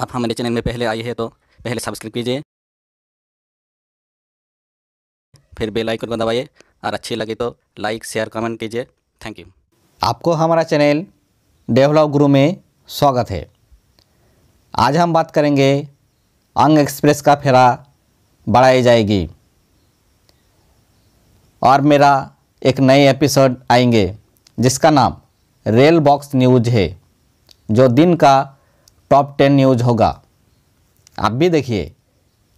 आप हमारे हाँ, चैनल में पहले आई है तो पहले सब्सक्राइब कीजिए फिर बेल आइकन को दबाइए और अच्छी लगे तो लाइक शेयर कमेंट कीजिए थैंक यू आपको हमारा चैनल डेवलप गुरु में स्वागत है आज हम बात करेंगे अंग एक्सप्रेस का फेरा बढ़ाई जाएगी और मेरा एक नए एपिसोड आएंगे जिसका नाम रेल बॉक्स न्यूज है जो दिन का टॉप टेन न्यूज़ होगा आप भी देखिए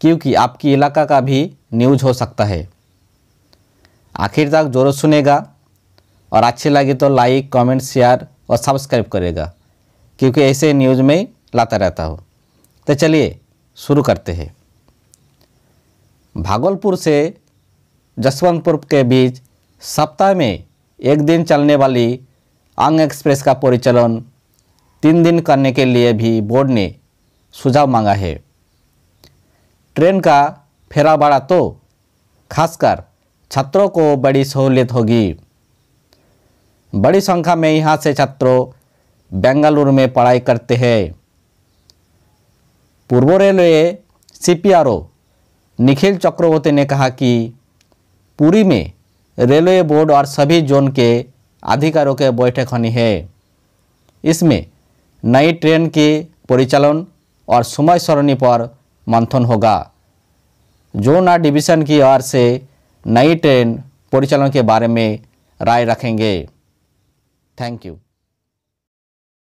क्योंकि आपकी इलाका का भी न्यूज़ हो सकता है आखिर तक ज़रूर सुनेगा और अच्छी लगे तो लाइक कमेंट शेयर और सब्सक्राइब करेगा क्योंकि ऐसे न्यूज़ में लाता रहता हूँ तो चलिए शुरू करते हैं भागलपुर से जसवंतपुर के बीच सप्ताह में एक दिन चलने वाली अंग एक्सप्रेस का परिचालन तीन दिन करने के लिए भी बोर्ड ने सुझाव मांगा है ट्रेन का फेरा बढ़ा तो खासकर छात्रों को बड़ी सहूलियत होगी बड़ी संख्या में यहाँ से छात्रों बेंगलुरु में पढ़ाई करते हैं पूर्व रेलवे सीपीआरओ निखिल चक्रवर्ती ने कहा कि पूरी में रेलवे बोर्ड और सभी जोन के अधिकारियों के बैठक होनी है इसमें नई ट्रेन के परिचालन और समय सरणी पर मंथन होगा जोना आर डिवीज़न की ओर से नई ट्रेन परिचालन के बारे में राय रखेंगे थैंक यू